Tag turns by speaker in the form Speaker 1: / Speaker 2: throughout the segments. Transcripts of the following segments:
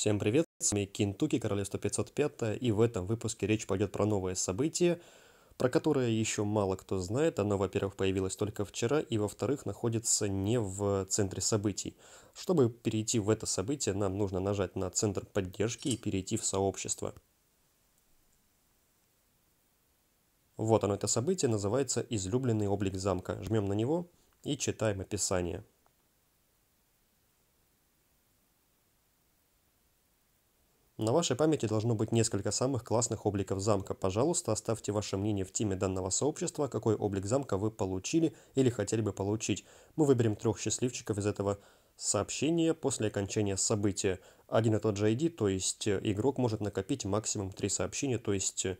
Speaker 1: Всем привет, с вами Кентуки, Королевство 505, и в этом выпуске речь пойдет про новое событие, про которое еще мало кто знает. Оно, во-первых, появилось только вчера, и, во-вторых, находится не в центре событий. Чтобы перейти в это событие, нам нужно нажать на центр поддержки и перейти в сообщество. Вот оно, это событие, называется «Излюбленный облик замка». Жмем на него и читаем описание – На вашей памяти должно быть несколько самых классных обликов замка. Пожалуйста, оставьте ваше мнение в тиме данного сообщества, какой облик замка вы получили или хотели бы получить. Мы выберем трех счастливчиков из этого сообщения после окончания события. Один и тот же ID, то есть э, игрок может накопить максимум три сообщения, то есть э,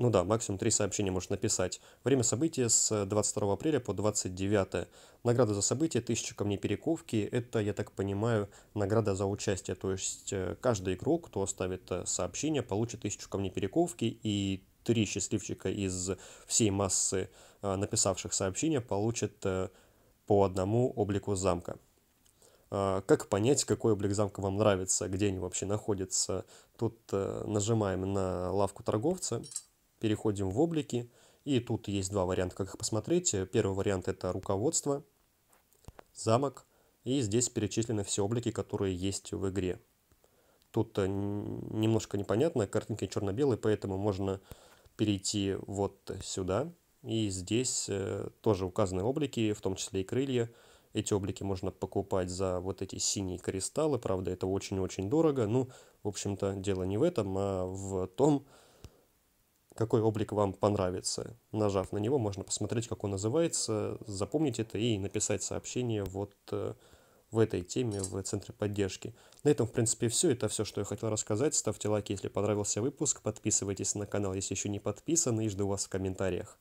Speaker 1: ну да, максимум три сообщения можешь написать. Время события с 22 э, апреля по 29. Награда за событие, тысяча камней перековки, это, я так понимаю, награда за участие. То есть э, каждый игрок, кто оставит э, сообщение, получит тысячу камней перековки и три счастливчика из всей массы написавших сообщения получат по одному облику замка. Как понять, какой облик замка вам нравится, где они вообще находятся? Тут нажимаем на лавку торговца переходим в облики. И тут есть два варианта, как их посмотреть. Первый вариант это руководство, замок. И здесь перечислены все облики, которые есть в игре. Тут э, немножко непонятно, картинки черно-белые, поэтому можно перейти вот сюда. И здесь э, тоже указаны облики, в том числе и крылья. Эти облики можно покупать за вот эти синие кристаллы, правда, это очень-очень дорого. Ну, в общем-то, дело не в этом, а в том, какой облик вам понравится. Нажав на него, можно посмотреть, как он называется, запомнить это и написать сообщение вот э, в этой теме в центре поддержки. На этом, в принципе, все. Это все, что я хотел рассказать. Ставьте лайки, если понравился выпуск. Подписывайтесь на канал, если еще не подписаны. И жду вас в комментариях.